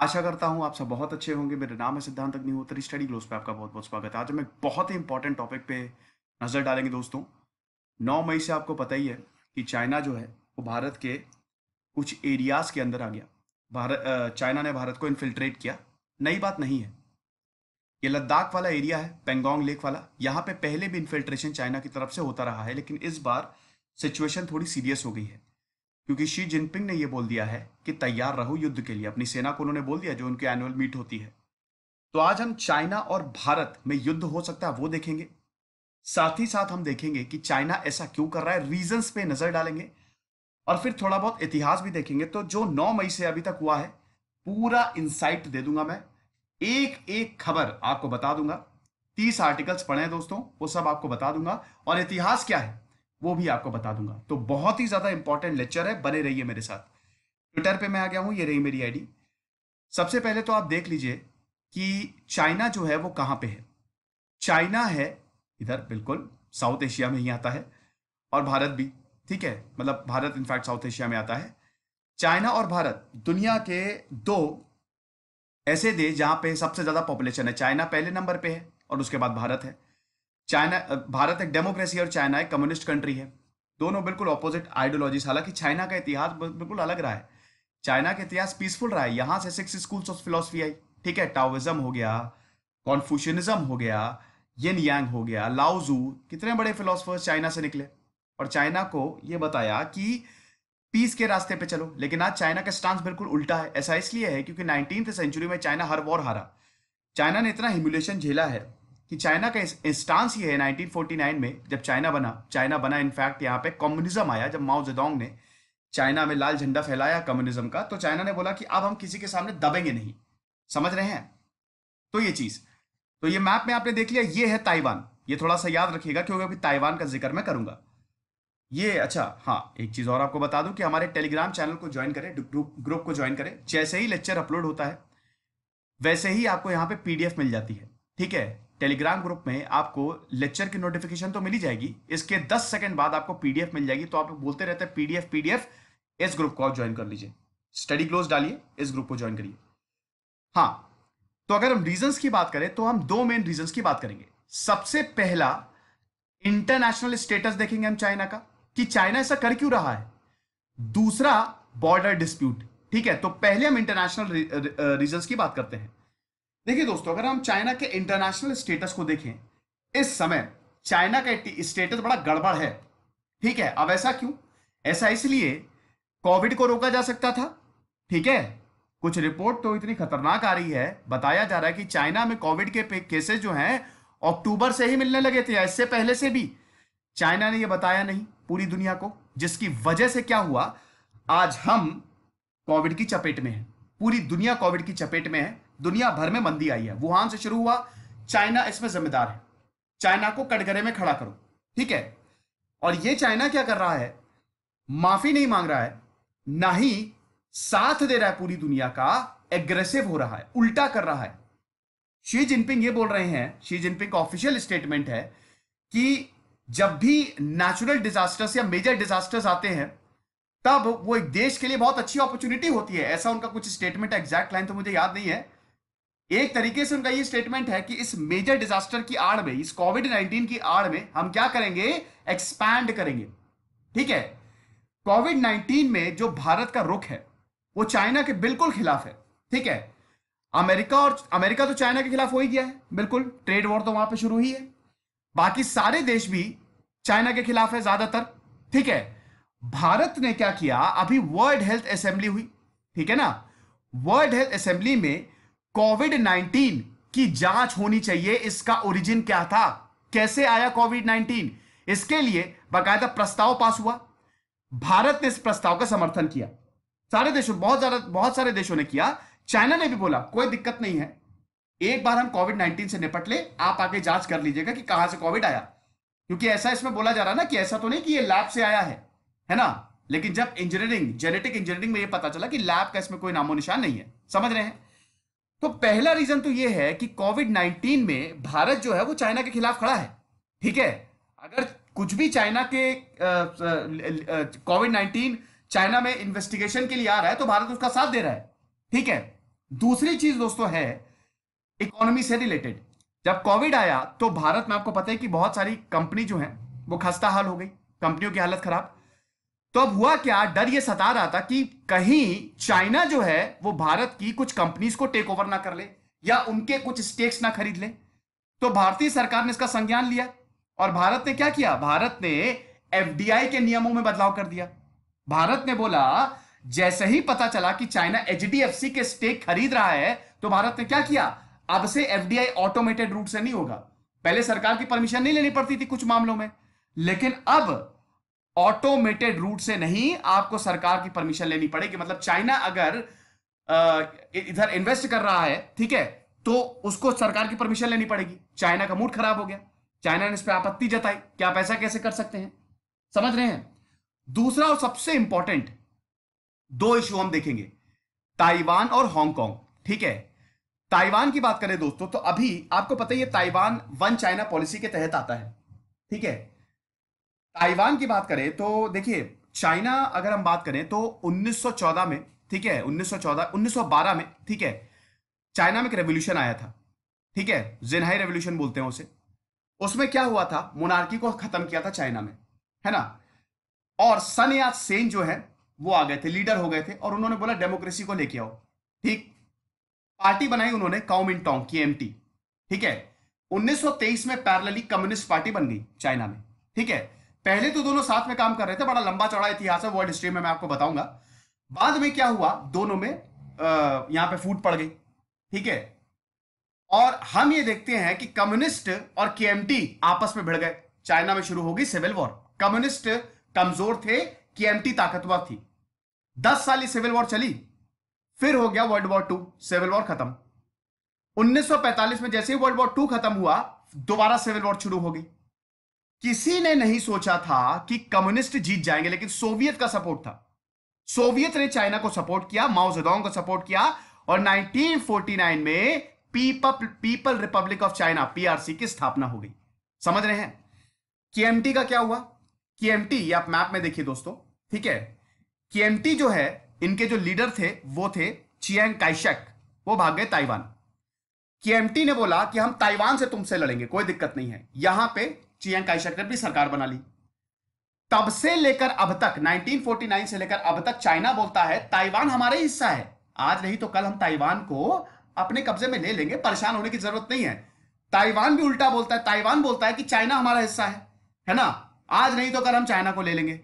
आशा करता हूँ आप सब बहुत अच्छे होंगे मेरा नाम है सिद्धांत अग्निहोत्री स्टडी ग्लोस पे आपका बहुत बहुत स्वागत है आज हम एक बहुत ही इंपॉर्टेंट टॉपिक पे नज़र डालेंगे दोस्तों नौ मई से आपको पता ही है कि चाइना जो है वो भारत के कुछ एरियाज़ के अंदर आ गया भारत चाइना ने भारत को इन्फिल्ट्रेट किया नई बात नहीं है ये लद्दाख वाला एरिया है पेंगोंग लेक वाला यहाँ पे पहले भी इन्फिल्ट्रेशन चाइना की तरफ से होता रहा है लेकिन इस बार सिचुएशन थोड़ी सीरियस हो गई है क्योंकि शी जिनपिंग ने यह बोल दिया है कि तैयार रहो युद्ध के लिए अपनी सेना को उन्होंने बोल दिया जो उनकी एनुअल मीट होती है तो आज हम चाइना और भारत में युद्ध हो सकता है वो देखेंगे साथ ही साथ हम देखेंगे कि चाइना ऐसा क्यों कर रहा है रीजंस पे नजर डालेंगे और फिर थोड़ा बहुत इतिहास भी देखेंगे तो जो 9 मई से अभी तक हुआ है पूरा इंसाइट दे दूंगा मैं एक एक खबर आपको बता दूंगा तीस आर्टिकल्स पढ़े हैं दोस्तों वो सब आपको बता दूंगा और इतिहास क्या है वो भी आपको बता दूंगा तो बहुत ही ज़्यादा इंपॉर्टेंट लेक्चर है बने रहिए मेरे साथ ट्विटर पे मैं आ गया हूँ ये रही मेरी आईडी सबसे पहले तो आप देख लीजिए कि चाइना जो है वो कहाँ पे है चाइना है इधर बिल्कुल साउथ एशिया में ही आता है और भारत भी ठीक है मतलब भारत इनफैक्ट साउथ एशिया में आता है चाइना और भारत दुनिया के दो ऐसे देश जहां पे सबसे ज़्यादा पॉपुलेशन है चाइना पहले नंबर पे है और उसके बाद भारत है चाइना uh, भारत एक डेमोक्रेसी और चाइना एक कम्युनिस्ट कंट्री है दोनों बिल्कुल ऑपोजिट आइडियोलॉजीज हालांकि चाइना का इतिहास बिल्कुल अलग रहा है चाइना का इतिहास पीसफुल रहा है यहाँ से सिक्स स्कूल्स ऑफ फिलोसफी आई ठीक है टाउविज्म हो गया कॉन्फ्यूशनिज्म हो गया येन यांग हो गया लाउजू कितने बड़े फिलोसफर्स चाइना से निकले और चाइना को ये बताया कि पीस के रास्ते पे चलो लेकिन आज चाइना का स्टांस बिल्कुल उल्टा है ऐसा इसलिए है क्योंकि नाइनटीन सेंचुरी में चाइना हर वॉर हारा चाइना ने इतना हिमुलेशन झेला है कि चाइना का स्टांस ये है 1949 में जब चाइना बना चाइना बना इनफैक्ट यहाँ पे कम्युनिज्म आया जब माओ जेदोंग ने चाइना में लाल झंडा फैलाया कम्युनिज्म का तो चाइना ने बोला कि अब हम किसी के सामने दबेंगे नहीं समझ रहे हैं तो ये चीज तो ये मैप में आपने देख लिया ये है ताइवान ये थोड़ा सा याद रखिएगा क्योंकि अभी ताइवान का जिक्र मैं करूंगा ये अच्छा हाँ एक चीज और आपको बता दूं कि हमारे टेलीग्राम चैनल को ज्वाइन करें ग्रुप ग्रुप को ज्वाइन करें जैसे ही लेक्चर अपलोड होता है वैसे ही आपको यहाँ पे पीडीएफ मिल जाती है ठीक है टेलीग्राम ग्रुप में आपको लेक्चर की नोटिफिकेशन तो मिली जाएगी इसके 10 सेकंड बाद आपको पीडीएफ मिल जाएगी तो आप बोलते रहते हैं पीडीएफ पीडीएफ इस ग्रुप को आप ज्वाइन कर लीजिए स्टडी क्लोज डालिए इस ग्रुप को ज्वाइन करिए हाँ तो अगर हम रीजंस की बात करें तो हम दो मेन रीजंस की बात करेंगे सबसे पहला इंटरनेशनल स्टेटस देखेंगे हम चाइना का कि चाइना ऐसा कर क्यों रहा है दूसरा बॉर्डर डिस्प्यूट ठीक है तो पहले हम इंटरनेशनल रीजंस की बात करते हैं देखिए दोस्तों अगर हम चाइना के इंटरनेशनल स्टेटस को देखें इस समय चाइना का स्टेटस बड़ा गड़बड़ है ठीक है अब ऐसा क्यों ऐसा इसलिए कोविड को रोका जा सकता था ठीक है कुछ रिपोर्ट तो इतनी खतरनाक आ रही है बताया जा रहा है कि चाइना में कोविड के केसेस जो हैं अक्टूबर से ही मिलने लगे थे इससे पहले से भी चाइना ने यह बताया नहीं पूरी दुनिया को जिसकी वजह से क्या हुआ आज हम कोविड की चपेट में हैं पूरी दुनिया कोविड की चपेट में है दुनिया भर में मंदी आई है वुहान से शुरू हुआ चाइना इसमें जिम्मेदार है चाइना को कटघरे में खड़ा करो ठीक है और ये चाइना क्या कर रहा है माफी नहीं मांग रहा है ना ही साथ दे रहा है पूरी दुनिया का एग्रेसिव हो रहा है उल्टा कर रहा है शी जिनपिंग ये बोल रहे हैं शी जिनपिंग का ऑफिशियल स्टेटमेंट है कि जब भी नेचुरल डिजास्टर्स या मेजर डिजास्टर्स आते हैं तब वो एक देश के लिए बहुत अच्छी अपॉर्चुनिटी होती है ऐसा उनका कुछ स्टेटमेंट एग्जैक्ट लाइन तो मुझे याद नहीं है एक तरीके से उनका ये स्टेटमेंट है कि इस मेजर डिजास्टर की आड़ में इस कोविड नाइनटीन की आड़ में हम क्या करेंगे एक्सपैंड करेंगे ठीक है कोविड नाइनटीन में जो भारत का रुख है वो चाइना के बिल्कुल खिलाफ है ठीक है अमेरिका और अमेरिका तो चाइना के खिलाफ हो ही गया है बिल्कुल ट्रेड वॉर तो वहां पर शुरू ही है बाकी सारे देश भी चाइना के खिलाफ है ज्यादातर ठीक है भारत ने क्या किया अभी वर्ल्ड हेल्थ असेंबली हुई ठीक है ना वर्ल्ड हेल्थ असेंबली में कोविड 19 की जांच होनी चाहिए इसका ओरिजिन क्या था कैसे आया कोविड 19 इसके लिए बाकायदा प्रस्ताव पास हुआ भारत ने इस प्रस्ताव का समर्थन किया सारे देशों बहुत ज्यादा बहुत सारे देशों ने किया चाइना ने भी बोला कोई दिक्कत नहीं है एक बार हम कोविड 19 से निपट ले आप आगे जांच कर लीजिएगा कि कहां से कोविड आया क्योंकि ऐसा इसमें बोला जा रहा ना कि ऐसा तो नहीं कि ये लैब से आया है है ना लेकिन जब इंजीनियरिंग जेनेटिक इंजीनियरिंग में ये पता चला कि लैब का इसमें कोई नामो निशान नहीं है समझ रहे हैं तो पहला रीजन तो यह है कि कोविड 19 में भारत जो है वो चाइना के खिलाफ खड़ा है ठीक है अगर कुछ भी चाइना के कोविड नाइन्टीन चाइना में इन्वेस्टिगेशन के लिए आ रहा है तो भारत उसका साथ दे रहा है ठीक है दूसरी चीज दोस्तों है इकोनॉमी से रिलेटेड जब कोविड आया तो भारत में आपको पता है कि बहुत सारी कंपनी जो है वो खस्ता हाल हो गई कंपनियों की हालत खराब तो अब हुआ क्या डर ये सता रहा था कि कहीं चाइना जो है वो भारत की कुछ कंपनीज को टेक ओवर ना कर ले या उनके कुछ स्टेक्स ना खरीद ले तो भारतीय सरकार ने इसका संज्ञान लिया और भारत ने क्या किया भारत ने एफडीआई के नियमों में बदलाव कर दिया भारत ने बोला जैसे ही पता चला कि चाइना एचडीएफसी के स्टेक खरीद रहा है तो भारत ने क्या किया अब से एफडीआई ऑटोमेटेड रूट से नहीं होगा पहले सरकार की परमिशन नहीं लेनी पड़ती थी कुछ मामलों में लेकिन अब ऑटोमेटेड रूट से नहीं आपको सरकार की परमिशन लेनी पड़ेगी मतलब चाइना अगर इधर इन्वेस्ट कर रहा है ठीक है तो उसको सरकार की परमिशन लेनी पड़ेगी चाइना का मूड खराब हो गया चाइना ने इस पर आपत्ति जताई कि आप ऐसा कैसे कर सकते हैं समझ रहे हैं दूसरा और सबसे इंपॉर्टेंट दो इश्यू हम देखेंगे ताइवान और हांगकांग ठीक है ताइवान की बात करें दोस्तों तो अभी आपको पता ही है ताइवान वन चाइना पॉलिसी के तहत आता है ठीक है ताइवान की बात करें तो देखिए चाइना अगर हम बात करें तो 1914 में ठीक है 1914 1912 में ठीक है चाइना में एक रेवोल्यूशन आया था ठीक है जिनहाई रेवोल्यूशन बोलते हैं उसे उसमें क्या हुआ था मोनार्की को खत्म किया था चाइना में है ना और सन या सेन जो है वो आ गए थे लीडर हो गए थे और उन्होंने बोला डेमोक्रेसी को लेके आओ ठीक पार्टी बनाई उन्होंने काउमिनटोंग की एम ठीक है 1923 में पैरलली कम्युनिस्ट पार्टी बन गई चाइना में ठीक है पहले तो दोनों साथ में काम कर रहे थे बड़ा लंबा चौड़ा इतिहास है वर्ल्ड हिस्ट्री में मैं आपको बताऊंगा बाद में क्या हुआ दोनों में यहां पे फूट पड़ गई ठीक है और हम ये देखते हैं कि कम्युनिस्ट और केएमटी आपस में भिड़ गए चाइना में शुरू होगी सिविल वॉर कम्युनिस्ट कमजोर थे के ताकतवर थी दस साल ये सिविल वॉर चली फिर हो गया world war two civil war खत्म 1945 में जैसे ही वर्ल्ड वॉर टू खत्म हुआ दोबारा सिविल वॉर शुरू हो गई किसी ने नहीं सोचा था कि कम्युनिस्ट जीत जाएंगे लेकिन सोवियत का सपोर्ट था सोवियत ने चाइना को सपोर्ट किया माओजेदोंग को सपोर्ट किया और 1949 में people people republic of China PRC की स्थापना हो गई समझ रहे हैं केएमटी का क्या हुआ केएमटी ये आप मैप में देखिए दोस्तों ठीक है केएमटी जो है इनके जो लीडर थे वो थे चियांग काइशक वो भाग गए ताइवान केएमटी ने बोला कि हम ताइवान से तुमसे लड़ेंगे कोई दिक्कत नहीं है यहां पे चियांग काइशक ने अपनी सरकार बना ली तब से लेकर अब तक 1949 से लेकर अब तक चाइना बोलता है ताइवान हमारे हिस्सा है आज नहीं तो कल हम ताइवान को अपने कब्जे में ले लेंगे परेशान होने की जरूरत नहीं है ताइवान भी उल्टा बोलता है ताइवान बोलता है कि चाइना हमारा हिस्सा है है ना आज नहीं तो कल हम चाइना को ले लेंगे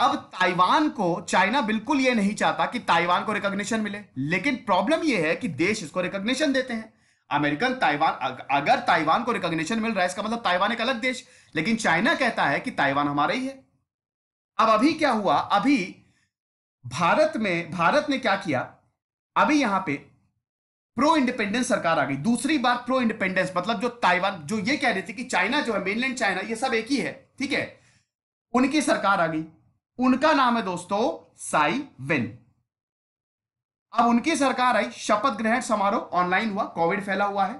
अब ताइवान को चाइना बिल्कुल यह नहीं चाहता कि ताइवान को रिकॉग्निशन मिले लेकिन प्रॉब्लम यह है कि देश इसको रिकॉग्निशन देते हैं अमेरिकन ताइवान अगर ताइवान को रिकॉग्निशन मिल रहा है इसका मतलब ताइवान एक अलग देश लेकिन चाइना कहता है कि ताइवान हमारा ही है अब अभी क्या हुआ अभी भारत में भारत ने क्या किया अभी यहां पे प्रो इंडिपेंडेंस सरकार आ गई दूसरी बार प्रो इंडिपेंडेंस मतलब जो ताइवान जो ये कह रही थी कि चाइना जो है मेनलैंड चाइना ये सब एक ही है ठीक है उनकी सरकार आ गई उनका नाम है दोस्तों साई वेन अब उनकी सरकार आई शपथ ग्रहण समारोह ऑनलाइन हुआ कोविड फैला हुआ है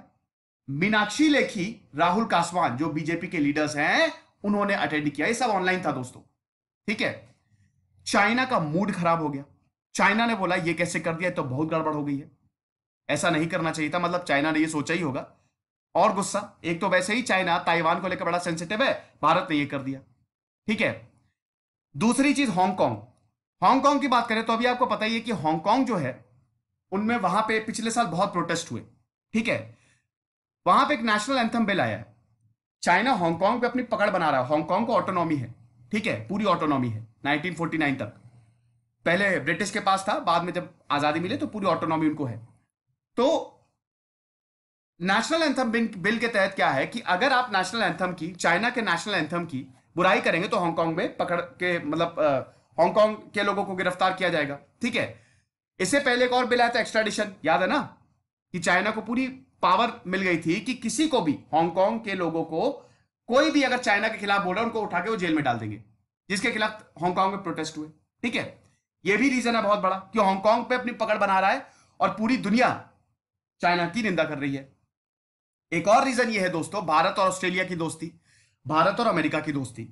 मीनाक्षी लेखी राहुल कासवान जो बीजेपी के लीडर्स हैं उन्होंने अटेंड किया ये सब ऑनलाइन था दोस्तों ठीक है चाइना का मूड खराब हो गया चाइना ने बोला ये कैसे कर दिया तो बहुत गड़बड़ हो गई है ऐसा नहीं करना चाहिए था मतलब चाइना ने ये सोचा ही होगा और गुस्सा एक तो वैसे ही चाइना ताइवान को लेकर बड़ा सेंसिटिव है भारत ने ये कर दिया ठीक है दूसरी चीज हांगकांग हांगकांग की बात करें तो अभी आपको पता ही है कि हांगकांग जो है उनमें वहां पे पिछले साल बहुत प्रोटेस्ट हुए ठीक है वहां पे एक नेशनल एंथम बिल आया है चाइना हांगकांग पे अपनी पकड़ बना रहा है हांगकांग को ऑटोनॉमी है ठीक है पूरी ऑटोनॉमी है 1949 तक पहले ब्रिटिश के पास था बाद में जब आजादी मिले तो पूरी ऑटोनॉमी उनको है तो नेशनल एंथम बिल के तहत क्या है कि अगर आप नेशनल एंथम की चाइना के नेशनल एंथम की बुराई करेंगे तो हांगकांग में पकड़ के मतलब हांगकांग के लोगों को गिरफ्तार किया जाएगा ठीक है इससे पहले एक और बिल आया था एक्स्ट्राडिशन याद है ना कि चाइना को पूरी पावर मिल गई थी कि किसी को भी हांगकांग के लोगों को कोई भी अगर चाइना के खिलाफ बोल रहा है उनको उठा के वो जेल में डाल देंगे जिसके खिलाफ हांगकांग में प्रोटेस्ट हुए ठीक है यह भी रीजन है बहुत बड़ा कि हांगकांग पे अपनी पकड़ बना रहा है और पूरी दुनिया चाइना की निंदा कर रही है एक और रीजन ये है दोस्तों भारत और ऑस्ट्रेलिया की दोस्ती भारत और अमेरिका की दोस्ती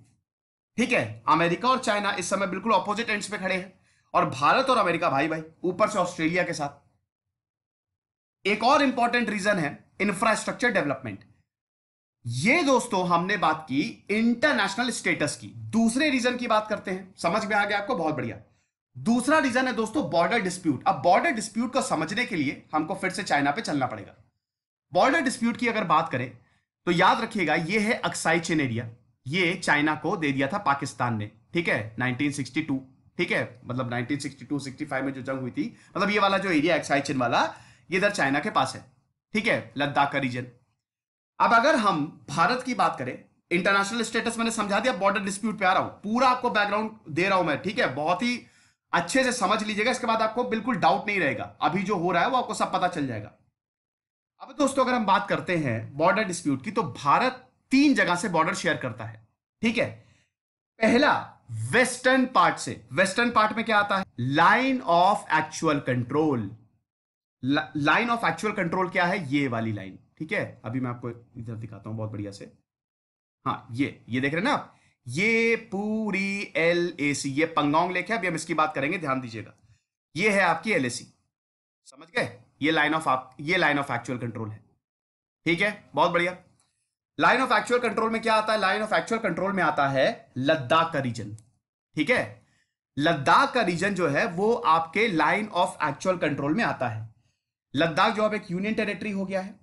ठीक है अमेरिका और चाइना इस समय बिल्कुल ऑपोजिट एंड्स पे खड़े हैं और भारत और अमेरिका भाई भाई ऊपर से ऑस्ट्रेलिया के साथ एक और इंपॉर्टेंट रीजन है इंफ्रास्ट्रक्चर डेवलपमेंट ये दोस्तों हमने बात की इंटरनेशनल स्टेटस की दूसरे रीजन की बात करते हैं समझ में आ गया आपको बहुत बढ़िया दूसरा रीजन है दोस्तों बॉर्डर डिस्प्यूट अब बॉर्डर डिस्प्यूट को समझने के लिए हमको फिर से चाइना पे चलना पड़ेगा बॉर्डर डिस्प्यूट की अगर बात करें तो याद रखिएगा ये है अक्साई चेन एरिया ये चाइना को दे दिया था पाकिस्तान ने ठीक है 1962 ठीक है मतलब 1962 65 में जो जंग हुई थी मतलब ये वाला जो एरिया एक्साइचिन वाला ये इधर चाइना के पास है ठीक है लद्दाख का रीजन अब अगर हम भारत की बात करें इंटरनेशनल स्टेटस मैंने समझा दिया बॉर्डर डिस्प्यूट पे आ रहा हूं पूरा आपको बैकग्राउंड दे रहा हूं मैं ठीक है बहुत ही अच्छे से समझ लीजिएगा इसके बाद आपको बिल्कुल डाउट नहीं रहेगा अभी जो हो रहा है वो आपको सब पता चल जाएगा अब दोस्तों अगर हम बात करते हैं बॉर्डर डिस्प्यूट की तो भारत तीन जगह से बॉर्डर शेयर करता है ठीक है पहला वेस्टर्न पार्ट से वेस्टर्न पार्ट में क्या आता है line of actual control line of actual control क्या है ये वाली लाइन ठीक है अभी मैं आपको इधर दिखाता हूं बहुत बढ़िया से हाँ ये ये देख रहे हैं ना आप ये पूरी एल ए सी ये पंगोंग लेके अभी हम इसकी बात करेंगे ध्यान दीजिएगा ये है आपकी एल ए सी समझ गए ये लाइन ऑफ आप ये लाइन ऑफ एक्चुअल कंट्रोल है ठीक है बहुत बढ़िया लाइन ऑफ एक्चुअल कंट्रोल में क्या आता है लाइन ऑफ एक्चुअल कंट्रोल में आता है लद्दाख का रीजन ठीक है लद्दाख का रीजन जो है वो आपके लाइन ऑफ एक्चुअल कंट्रोल में आता है लद्दाख जो अब एक यूनियन टेरिटरी हो गया है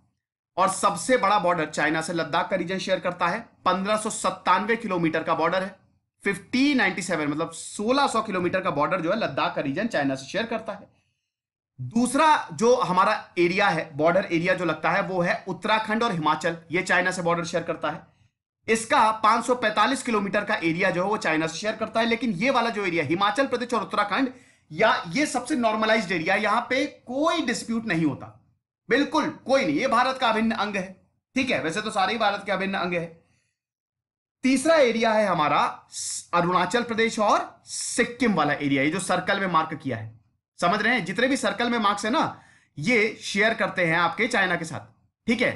और सबसे बड़ा बॉर्डर चाइना से लद्दाख का रीजन शेयर करता है पंद्रह किलोमीटर का बॉर्डर है 1597 मतलब 1600 किलोमीटर का बॉर्डर जो है लद्दाख का रीजन चाइना से शेयर करता है दूसरा जो हमारा एरिया है बॉर्डर एरिया जो लगता है वो है उत्तराखंड और हिमाचल ये चाइना से बॉर्डर शेयर करता है इसका 545 किलोमीटर का एरिया जो है वो चाइना से शेयर करता है लेकिन ये वाला जो एरिया हिमाचल प्रदेश और उत्तराखंड या ये सबसे नॉर्मलाइज्ड एरिया यहां पे कोई डिस्प्यूट नहीं होता बिल्कुल कोई नहीं ये भारत का अभिन्न अंग है ठीक है वैसे तो सारे ही भारत के अभिन्न अंग है तीसरा एरिया है हमारा अरुणाचल प्रदेश और सिक्किम वाला एरिया ये जो सर्कल में मार्क किया है समझ रहे हैं जितने भी सर्कल में मार्क्स है ना ये शेयर करते हैं आपके चाइना के साथ ठीक है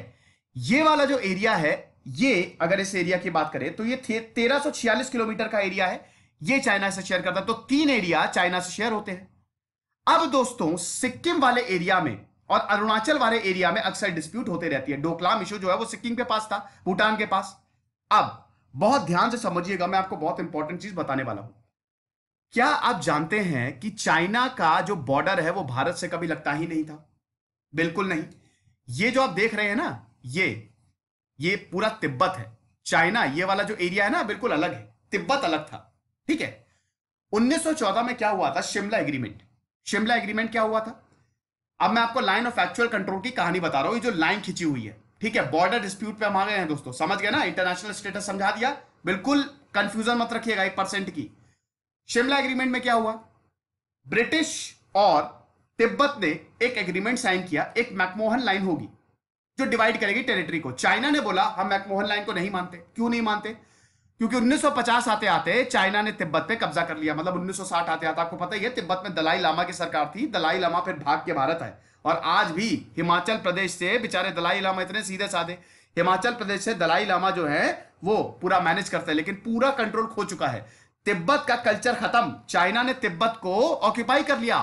ये वाला जो एरिया है ये अगर इस एरिया की बात करें तो ये तेरह किलोमीटर का एरिया है ये चाइना से शेयर करता है तो तीन एरिया चाइना से शेयर होते हैं अब दोस्तों सिक्किम वाले एरिया में और अरुणाचल वाले एरिया में अक्सर डिस्प्यूट होते रहती है डोकलाम इशू जो है वो सिक्किम के पास था भूटान के पास अब बहुत ध्यान से समझिएगा मैं आपको बहुत इंपॉर्टेंट चीज बताने वाला हूं क्या आप जानते हैं कि चाइना का जो बॉर्डर है वो भारत से कभी लगता ही नहीं था बिल्कुल नहीं ये जो आप देख रहे हैं ना ये ये पूरा तिब्बत है चाइना ये वाला जो एरिया है ना बिल्कुल अलग है तिब्बत अलग था ठीक है 1914 में क्या हुआ था शिमला एग्रीमेंट शिमला एग्रीमेंट क्या हुआ था अब मैं आपको लाइन ऑफ एक्चुअल कंट्रोल की कहानी बता रहा हूं जो लाइन खिंची हुई है ठीक है बॉर्डर डिस्प्यूट पे हम आ गए हैं दोस्तों समझ गए ना इंटरनेशनल स्टेटस समझा दिया बिल्कुल कंफ्यूजन मत रखिएगा एक परसेंट की शिमला एग्रीमेंट में क्या हुआ ब्रिटिश और तिब्बत ने एक एग्रीमेंट साइन किया एक मैकमोहन लाइन होगी जो डिवाइड करेगी टेरिटरी को चाइना ने बोला हम मैकमोहन लाइन को नहीं मानते क्यों नहीं मानते क्योंकि 1950 आते आते चाइना ने तिब्बत पे कब्जा कर लिया मतलब 1960 आते आते आपको पता ही है तिब्बत में दलाई लामा की सरकार थी दलाई लामा फिर भाग के भारत है और आज भी हिमाचल प्रदेश से बेचारे दलाई लामा इतने सीधे साधे हिमाचल प्रदेश से दलाई लामा जो है वो पूरा मैनेज करते हैं लेकिन पूरा कंट्रोल खो चुका है तिब्बत का कल्चर खत्म चाइना ने तिब्बत को ऑक्यूपाई कर लिया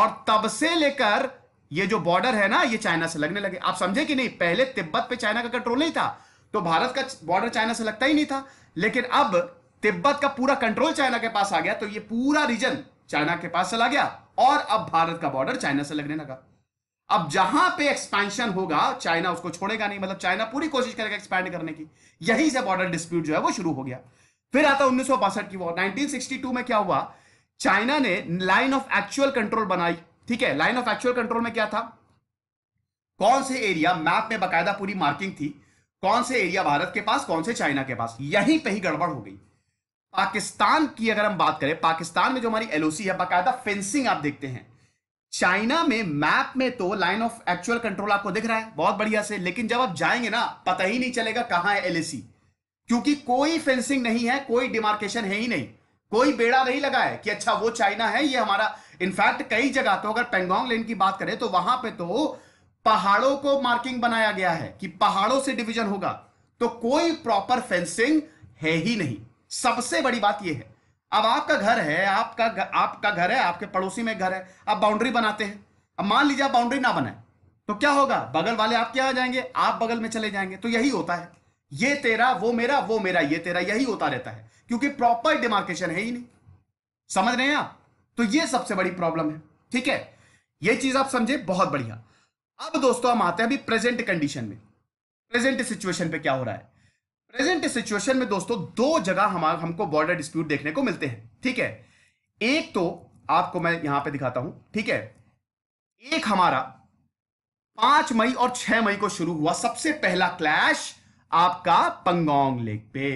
और तब से लेकर ये जो बॉर्डर है ना ये चाइना से लगने लगे आप समझे कि नहीं पहले तिब्बत पे चाइना का कंट्रोल नहीं था तो भारत का बॉर्डर चाइना से लगता ही नहीं था लेकिन अब तिब्बत का पूरा कंट्रोल चाइना के पास आ गया तो ये पूरा रीजन चाइना के पास चला गया और अब भारत का बॉर्डर चाइना से लगने लगा अब जहां पे एक्सपेंशन होगा चाइना उसको छोड़ेगा नहीं मतलब चाइना पूरी कोशिश करेगा एक्सपैंड करने की यही से बॉर्डर डिस्प्यूट जो है वो शुरू हो गया फिर आता उन्नीस की वॉर 1962 में क्या हुआ चाइना ने लाइन ऑफ एक्चुअल कंट्रोल बनाई ठीक है लाइन ऑफ एक्चुअल कंट्रोल में क्या था कौन से एरिया मैप में बकायदा पूरी मार्किंग थी कौन से एरिया भारत के पास कौन से चाइना के पास यहीं पे ही गड़बड़ हो गई पाकिस्तान की अगर हम बात करें पाकिस्तान में जो हमारी एलओसी है बाकायदा फेंसिंग आप देखते हैं चाइना में मैप में तो लाइन ऑफ एक्चुअल कंट्रोल आपको दिख रहा है बहुत बढ़िया से लेकिन जब आप जाएंगे ना पता ही नहीं चलेगा कहां है एलएसी क्योंकि कोई फेंसिंग नहीं है कोई डिमार्केशन है ही नहीं कोई बेड़ा नहीं लगा है कि अच्छा वो चाइना है ये हमारा इनफैक्ट कई जगह तो अगर पेंगोंग लेन की बात करें तो वहां पे तो पहाड़ों को मार्किंग बनाया गया है कि पहाड़ों से डिवीजन होगा तो कोई प्रॉपर फेंसिंग है ही नहीं सबसे बड़ी बात यह है अब आपका घर है आपका ग, आपका घर है आपके पड़ोसी में घर है आप बाउंड्री बनाते हैं अब मान लीजिए आप बाउंड्री ना बनाए तो क्या होगा बगल वाले आपके आ जाएंगे आप बगल में चले जाएंगे तो यही होता है ये तेरा वो मेरा वो मेरा ये तेरा यही होता रहता है क्योंकि प्रॉपर डिमार्केशन है ही नहीं समझ रहे हैं आप तो ये सबसे बड़ी प्रॉब्लम है ठीक है ये चीज आप समझे बहुत बढ़िया अब दोस्तों हम आते हैं अभी प्रेजेंट कंडीशन में प्रेजेंट सिचुएशन पे क्या हो रहा है प्रेजेंट सिचुएशन में दोस्तों दो जगह हमारे हमको बॉर्डर डिस्प्यूट देखने को मिलते हैं ठीक है एक तो आपको मैं यहां पे दिखाता हूं ठीक है एक हमारा पांच मई और छह मई को शुरू हुआ सबसे पहला क्लैश आपका पंगोंग लेक पे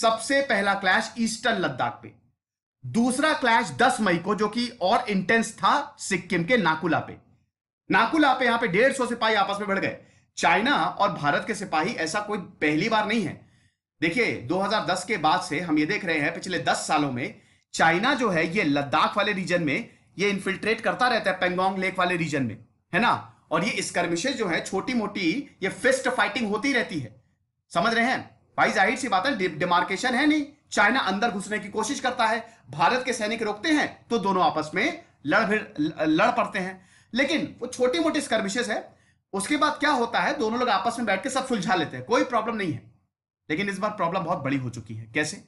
सबसे पहला क्लैश ईस्टर्न लद्दाख पे दूसरा क्लैश 10 मई को जो कि और इंटेंस था सिक्किम के नाकुला पे नाकुला पे यहां पे डेढ़ सौ सिपाही आपस में बढ़ गए चाइना और भारत के सिपाही ऐसा कोई पहली बार नहीं है देखिए 2010 के बाद से हम ये देख रहे हैं पिछले 10 सालों में चाइना जो है ये लद्दाख वाले रीजन में ये इन्फिल्ट्रेट करता रहता है पेंगोंग लेक वाले रीजन में है ना और ये स्कर्मिशेज जो है छोटी मोटी ये फिस्ट फाइटिंग होती रहती है समझ रहे हैं भाई जाहिर सी बात है डिमार्केशन है नहीं चाइना अंदर घुसने की कोशिश करता है भारत के सैनिक रोकते हैं तो दोनों आपस में लड़ भिड़ लड़ पड़ते हैं लेकिन वो छोटी मोटी स्कर्मिशेस है उसके बाद क्या होता है दोनों लोग आपस में बैठ के सब सुलझा लेते हैं कोई प्रॉब्लम नहीं है लेकिन इस बार प्रॉब्लम बहुत बड़ी हो चुकी है कैसे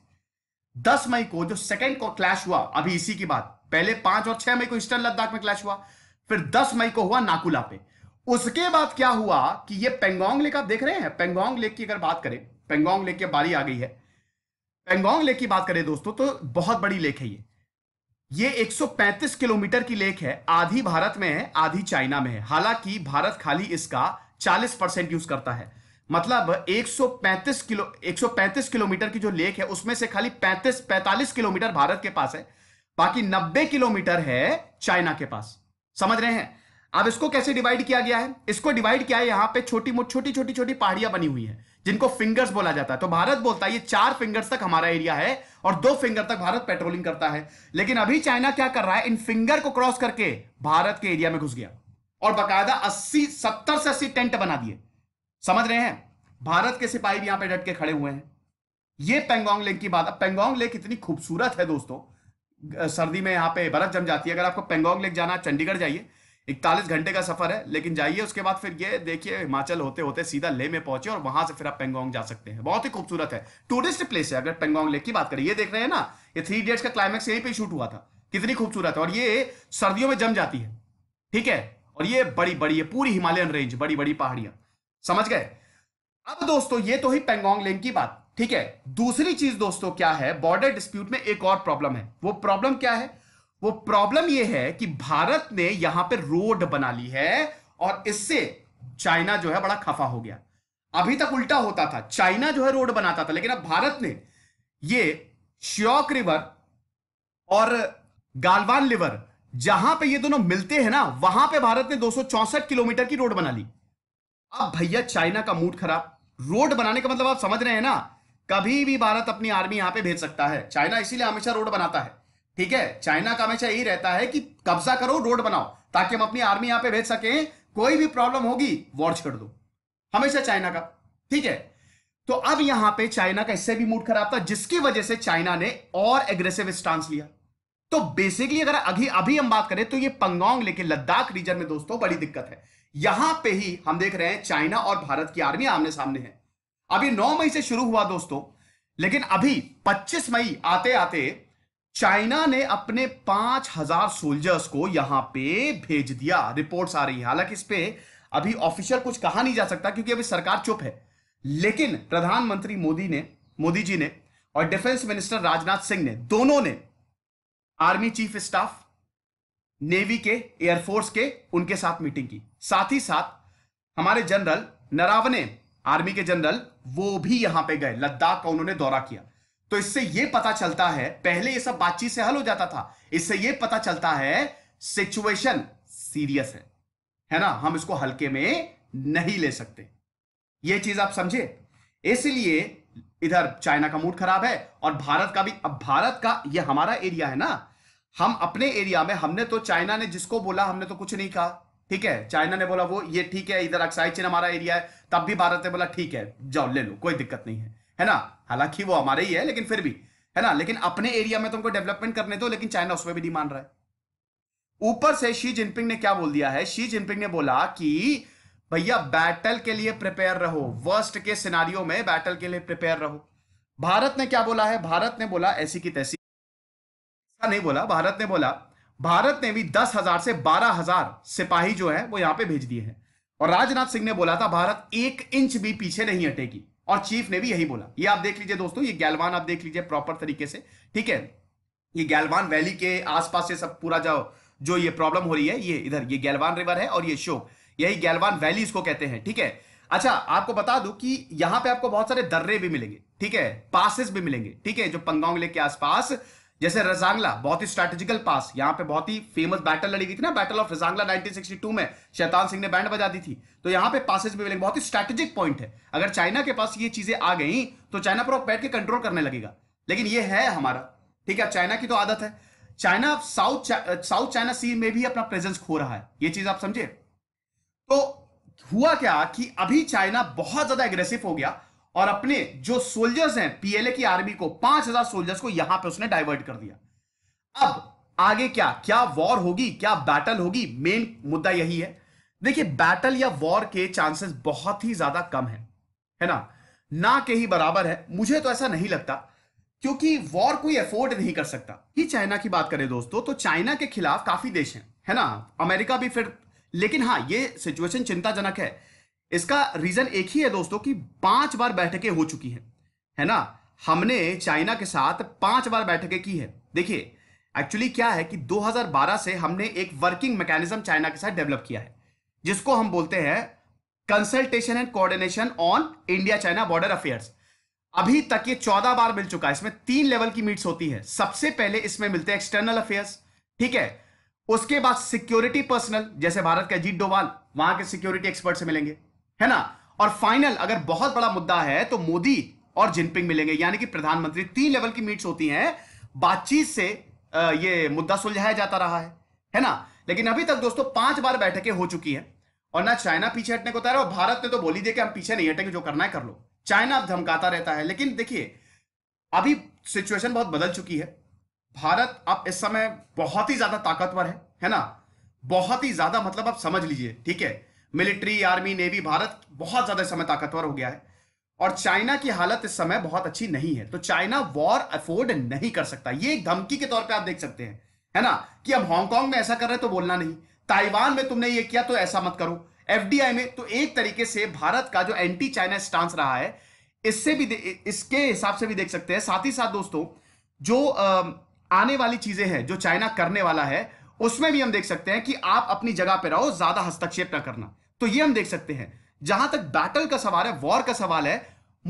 दस मई को जो सेकेंड को क्लैश हुआ अभी इसी की बात पहले पांच और छह मई को ईस्टर्न लद्दाख में क्लैश हुआ फिर दस मई को हुआ नाकुला पे उसके बाद क्या हुआ कि ये पेंगोंग लेक आप देख रहे हैं पेंगोंग लेक की अगर बात करें पेंगोंग लेक की बारी आ गई है पेंगोंग लेक की बात करें दोस्तों तो बहुत बड़ी लेक है ये ये 135 किलोमीटर की लेक है आधी भारत में है आधी चाइना में है हालांकि भारत खाली इसका 40 परसेंट यूज करता है मतलब 135 किलो 135 किलोमीटर की जो लेक है उसमें से खाली 35 45 किलोमीटर भारत के पास है बाकी 90 किलोमीटर है चाइना के पास समझ रहे हैं अब इसको कैसे डिवाइड किया गया है इसको डिवाइड किया है यहाँ पे छोटी छोटी छोटी छोटी पहाड़ियां बनी हुई है जिनको फिंगर्स बोला जाता है तो भारत बोलता है ये चार फिंगर्स तक हमारा एरिया है और दो फिंगर तक भारत पेट्रोलिंग करता है लेकिन अभी चाइना क्या कर रहा है इन फिंगर को क्रॉस करके भारत के एरिया में घुस गया और बकायदा अस्सी सत्तर से अस्सी टेंट बना दिए समझ रहे हैं भारत के सिपाही भी यहां पर डट के खड़े हुए हैं ये पेंगोंग लेक की बात पेंगोंग लेक इतनी खूबसूरत है दोस्तों सर्दी में यहाँ पे बर्फ जम जाती है अगर आपको पेंगोंग लेक जाना चंडीगढ़ जाइए इकतालीस घंटे का सफर है लेकिन जाइए उसके बाद फिर ये देखिए हिमाचल होते होते सीधा ले में पहुंचे और वहां से फिर आप पेंगोंग जा सकते हैं बहुत ही खूबसूरत है टूरिस्ट प्लेस है अगर पेंगोंग लेक की बात करें ये देख रहे हैं ना ये थ्री इडियट्स का क्लाइमैक्स यहीं पे शूट हुआ था कितनी खूबसूरत है और ये सर्दियों में जम जाती है ठीक है और ये बड़ी बड़ी ये पूरी हिमालयन रेंज बड़ी बड़ी पहाड़ियां समझ गए अब दोस्तों ये तो ही पेंगोंग लेक की बात ठीक है दूसरी चीज दोस्तों क्या है बॉर्डर डिस्प्यूट में एक और प्रॉब्लम है वो प्रॉब्लम क्या है वो प्रॉब्लम ये है कि भारत ने यहां पर रोड बना ली है और इससे चाइना जो है बड़ा खफा हो गया अभी तक उल्टा होता था चाइना जो है रोड बनाता था लेकिन अब भारत ने ये श्योक रिवर और गालवान रिवर जहां पे ये दोनों मिलते हैं ना वहां पे भारत ने दो किलोमीटर की रोड बना ली अब भैया चाइना का मूड खराब रोड बनाने का मतलब आप समझ रहे हैं ना कभी भी भारत अपनी आर्मी यहां पे भेज सकता है चाइना इसीलिए हमेशा रोड बनाता है ठीक है चाइना का हमेशा यही रहता है कि कब्जा करो रोड बनाओ ताकि हम अपनी आर्मी यहां पे भेज सकें कोई भी प्रॉब्लम होगी वॉर छेड़ दो हमेशा चाइना का ठीक है तो अब यहां पे चाइना का इससे भी मूड खराब था जिसकी वजह से चाइना ने और एग्रेसिव स्टांस लिया तो बेसिकली अगर अभी अभी हम बात करें तो ये पंगोंग लेके लद्दाख रीजन में दोस्तों बड़ी दिक्कत है यहां पे ही हम देख रहे हैं चाइना और भारत की आर्मी आमने सामने है अभी 9 मई से शुरू हुआ दोस्तों लेकिन अभी 25 मई आते आते चाइना ने अपने पांच हजार सोल्जर्स को यहां पे भेज दिया रिपोर्ट्स आ रही है हालांकि इस पे अभी ऑफिशियल कुछ कहा नहीं जा सकता क्योंकि अभी सरकार चुप है लेकिन प्रधानमंत्री मोदी ने मोदी जी ने और डिफेंस मिनिस्टर राजनाथ सिंह ने दोनों ने आर्मी चीफ स्टाफ नेवी के एयरफोर्स के उनके साथ मीटिंग की साथ ही साथ हमारे जनरल नरावने आर्मी के जनरल वो भी यहां पे गए लद्दाख का उन्होंने दौरा किया तो इससे यह पता चलता है पहले यह सब बातचीत से हल हो जाता था इससे यह पता चलता है सिचुएशन सीरियस है है ना हम इसको हल्के में नहीं ले सकते यह चीज आप समझे इसलिए इधर चाइना का मूड खराब है और भारत का भी अब भारत का यह हमारा एरिया है ना हम अपने एरिया में हमने तो चाइना ने जिसको बोला हमने तो कुछ नहीं कहा ठीक है चाइना ने बोला वो ये ठीक है इधर अक्साई चीन हमारा एरिया है तब भी भारत ने बोला ठीक है जाओ ले लो कोई दिक्कत नहीं है है ना हालांकि वो हमारे ही है लेकिन फिर भी है ना लेकिन अपने एरिया में तुमको डेवलपमेंट करने दो लेकिन चाइना उसमें भी नहीं मान रहा है ऊपर से शी जिनपिंग ने क्या बोल दिया है शी जिनपिंग ने बोला कि भैया बैटल के लिए प्रिपेयर रहो वर्स्ट के सिनारियो में बैटल के लिए प्रिपेयर रहो भारत ने क्या बोला है भारत ने बोला ऐसी की तैसी नहीं बोला भारत ने बोला भारत ने भी दस हजार से बारह हजार सिपाही जो है वो यहां पे भेज दिए हैं और राजनाथ सिंह ने बोला था भारत एक इंच भी पीछे नहीं हटेगी और चीफ ने भी यही बोला ये आप देख लीजिए दोस्तों ये गैलवान आप देख लीजिए प्रॉपर तरीके से ठीक है ये गैलवान वैली के आसपास से सब पूरा जो जो ये प्रॉब्लम हो रही है ये इधर ये गैलवान रिवर है और ये शो यही गैलवान वैली इसको कहते हैं ठीक है अच्छा आपको बता दू कि यहां पे आपको बहुत सारे दर्रे भी मिलेंगे ठीक है पासिस भी मिलेंगे ठीक है जो पंगोंग लेक के आसपास जैसे रजांगला बहुत ही स्ट्रेटेजिकल पास यहाँ पे बहुत ही फेमस बैटल लड़ी गई थी ना बैटल ऑफ रजांगला 1962 में शैतान सिंह ने बैंड बजा दी थी तो यहाँ पे पासेज भी बहुत ही स्ट्रेटेजिक पॉइंट है अगर चाइना के पास ये चीजें आ गई तो चाइना पर बैठ के कंट्रोल करने लगेगा लेकिन ये है हमारा ठीक है चाइना की तो आदत है China south south China sea में भी अपना प्रेजेंस खो रहा है ये चीज आप समझे तो हुआ क्या कि अभी चाइना बहुत ज्यादा एग्रेसिव हो गया और अपने जो सोल्जर्स हैं पीएलए की आर्मी को पांच हजार सोल्जर्स को यहां पे उसने डाइवर्ट कर दिया अब आगे क्या क्या वॉर होगी क्या बैटल होगी मेन मुद्दा यही है देखिए बैटल या वॉर के चांसेस बहुत ही ज्यादा कम है है ना ना के ही बराबर है मुझे तो ऐसा नहीं लगता क्योंकि वॉर कोई अफोर्ड नहीं कर सकता ही चाइना की बात करें दोस्तों तो चाइना के खिलाफ काफी देश हैं है ना अमेरिका भी फिर लेकिन हाँ ये सिचुएशन चिंताजनक है इसका रीजन एक ही है दोस्तों कि पांच बार बैठकें हो चुकी हैं है ना हमने चाइना के साथ पांच बार बैठकें की है देखिए एक्चुअली क्या है कि 2012 से हमने एक वर्किंग मैकेनिज्म चाइना के साथ डेवलप किया है जिसको हम बोलते हैं consultation and coordination on India China border affairs अभी तक ये चौदह बार मिल चुका है इसमें तीन लेवल की मीट्स होती है सबसे पहले इसमें मिलते हैं एक्सटर्नल अफेयर्स ठीक है उसके बाद सिक्योरिटी पर्सनल जैसे भारत के अजीत डोवाल वहां के सिक्योरिटी एक्सपर्ट से मिलेंगे है ना और फाइनल अगर बहुत बड़ा मुद्दा है तो मोदी और जिनपिंग मिलेंगे यानी कि प्रधानमंत्री तीन लेवल की मीट्स होती हैं बातचीत से ये मुद्दा सुलझाया जाता रहा है है ना लेकिन अभी तक दोस्तों पांच बार बैठकें हो चुकी हैं और ना चाइना पीछे हटने को तैयार और भारत ने तो बोली दिया कि हम पीछे नहीं हटेंगे जो करना है कर लो चाइना अब धमकाता रहता है लेकिन देखिए अभी सिचुएशन बहुत बदल चुकी है भारत अब इस समय बहुत ही ज्यादा ताकतवर है है ना बहुत ही ज्यादा मतलब आप समझ लीजिए ठीक है मिलिट्री आर्मी नेवी भारत बहुत ज्यादा समय ताकतवर हो गया है और चाइना की हालत इस समय बहुत अच्छी नहीं है तो चाइना वॉर अफोर्ड नहीं कर सकता ये एक धमकी के तौर पे आप देख सकते हैं है ना कि हम हांगकांग में ऐसा कर रहे हैं तो बोलना नहीं ताइवान में तुमने ये किया तो ऐसा मत करो एफडीआई में तो एक तरीके से भारत का जो एंटी चाइना स्टांस रहा है इससे भी इसके हिसाब से भी देख सकते हैं साथ ही साथ दोस्तों जो आने वाली चीजें हैं जो चाइना करने वाला है उसमें भी हम देख सकते हैं कि आप अपनी जगह पर रहो ज्यादा हस्तक्षेप ना करना तो ये हम देख सकते हैं जहां तक बैटल का सवाल है वॉर का सवाल है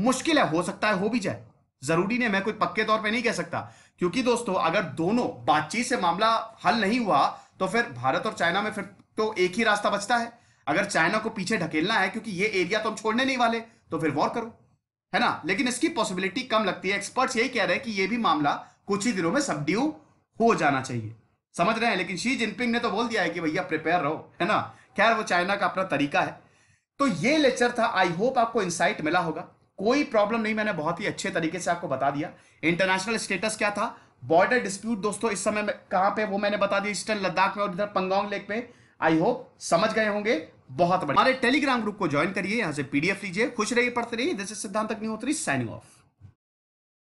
मुश्किल है हो सकता है हो भी जाए जरूरी नहीं मैं कोई पक्के तौर पे नहीं कह सकता क्योंकि दोस्तों अगर दोनों बातचीत से मामला हल नहीं हुआ तो फिर भारत और चाइना में फिर तो एक ही रास्ता बचता है अगर चाइना को पीछे ढकेलना है क्योंकि ये एरिया तो हम छोड़ने नहीं वाले तो फिर वॉर करो है ना लेकिन इसकी पॉसिबिलिटी कम लगती है एक्सपर्ट्स यही कह रहे हैं कि ये भी मामला कुछ ही दिनों में सबड्यू हो जाना चाहिए समझ रहे हैं लेकिन शी जिनपिंग ने तो बोल दिया है कि भैया प्रिपेयर रहो है ना खैर वो चाइना का अपना तरीका है तो ये लेक्चर था आई होप आपको इंसाइट मिला होगा कोई प्रॉब्लम नहीं मैंने बहुत ही अच्छे तरीके से आपको बता दिया इंटरनेशनल स्टेटस क्या था बॉर्डर डिस्प्यूट दोस्तों इस समय कहां पे वो मैंने बता दिया ईस्टर्न लद्दाख में और इधर पंगोंग लेक में आई होप समझ गए होंगे बहुत बड़े हमारे टेलीग्राम ग्रुप को ज्वाइन करिए यहां से पीडीएफ लीजिए खुश रहिए पढ़ते रहिए जैसे सिद्धांत अग्निहोत्री साइनिंग ऑफ